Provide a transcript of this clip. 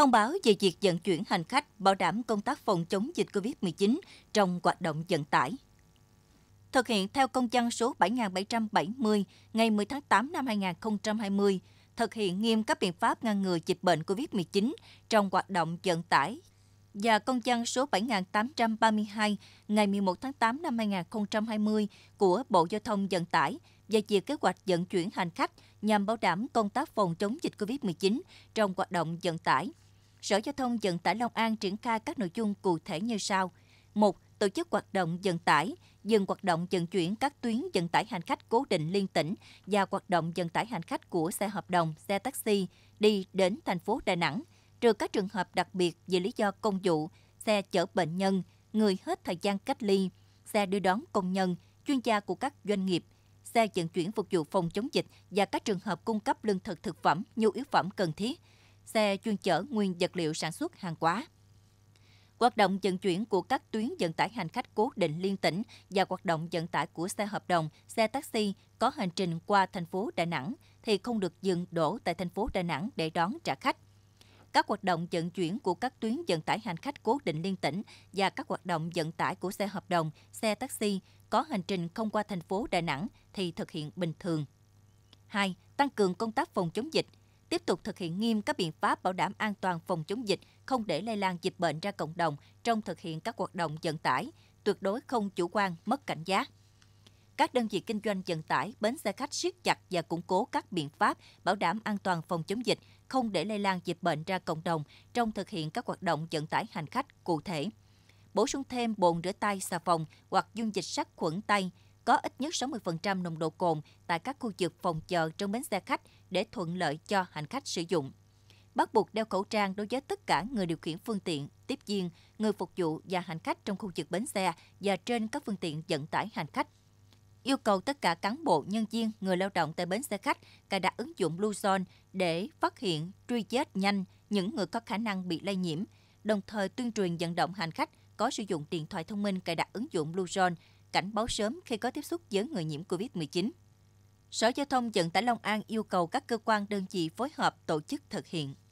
thông báo về việc vận chuyển hành khách bảo đảm công tác phòng chống dịch COVID-19 trong hoạt động vận tải. Thực hiện theo công văn số 7770 ngày 10 tháng 8 năm 2020, thực hiện nghiêm các biện pháp ngăn ngừa dịch bệnh COVID-19 trong hoạt động vận tải và công văn số 7832 ngày 11 tháng 8 năm 2020 của Bộ Giao thông Vận tải về việc kế hoạch vận chuyển hành khách nhằm bảo đảm công tác phòng chống dịch COVID-19 trong hoạt động vận tải – Sở Giao thông Vận tải Long An triển khai các nội dung cụ thể như sau. 1. Tổ chức hoạt động vận tải, dừng hoạt động vận chuyển các tuyến vận tải hành khách cố định liên tỉnh và hoạt động vận tải hành khách của xe hợp đồng, xe taxi đi đến thành phố Đà Nẵng, trừ các trường hợp đặc biệt vì lý do công vụ, xe chở bệnh nhân, người hết thời gian cách ly, xe đưa đón công nhân, chuyên gia của các doanh nghiệp, xe vận chuyển phục vụ phòng chống dịch và các trường hợp cung cấp lương thực thực phẩm, nhu yếu phẩm cần thiết – xe chuyên chở nguyên vật liệu sản xuất hàng hóa. Hoạt động vận chuyển của các tuyến vận tải hành khách cố định liên tỉnh và hoạt động vận tải của xe hợp đồng, xe taxi có hành trình qua thành phố Đà Nẵng thì không được dừng đổ tại thành phố Đà Nẵng để đón trả khách. Các hoạt động vận chuyển của các tuyến vận tải hành khách cố định liên tỉnh và các hoạt động vận tải của xe hợp đồng, xe taxi có hành trình không qua thành phố Đà Nẵng thì thực hiện bình thường. 2. Tăng cường công tác phòng chống dịch – tiếp tục thực hiện nghiêm các biện pháp bảo đảm an toàn phòng chống dịch, không để lây lan dịch bệnh ra cộng đồng trong thực hiện các hoạt động vận tải, tuyệt đối không chủ quan, mất cảnh giác. Các đơn vị kinh doanh vận tải, bến xe khách siết chặt và củng cố các biện pháp bảo đảm an toàn phòng chống dịch, không để lây lan dịch bệnh ra cộng đồng trong thực hiện các hoạt động vận tải hành khách cụ thể. Bổ sung thêm bồn rửa tay xà phòng hoặc dung dịch sát khuẩn tay, có ít nhất 60% nồng độ cồn tại các khu vực phòng chờ trong bến xe khách để thuận lợi cho hành khách sử dụng. Bắt buộc đeo khẩu trang đối với tất cả người điều khiển phương tiện, tiếp viên, người phục vụ và hành khách trong khu vực bến xe và trên các phương tiện vận tải hành khách. Yêu cầu tất cả cán bộ, nhân viên, người lao động tại bến xe khách cài đặt ứng dụng Bluezone để phát hiện, truy vết nhanh những người có khả năng bị lây nhiễm, đồng thời tuyên truyền vận động hành khách có sử dụng điện thoại thông minh cài đặt ứng dụng Bluezone cảnh báo sớm khi có tiếp xúc với người nhiễm COVID-19. Sở Giao thông Vận tải Long An yêu cầu các cơ quan đơn vị phối hợp tổ chức thực hiện.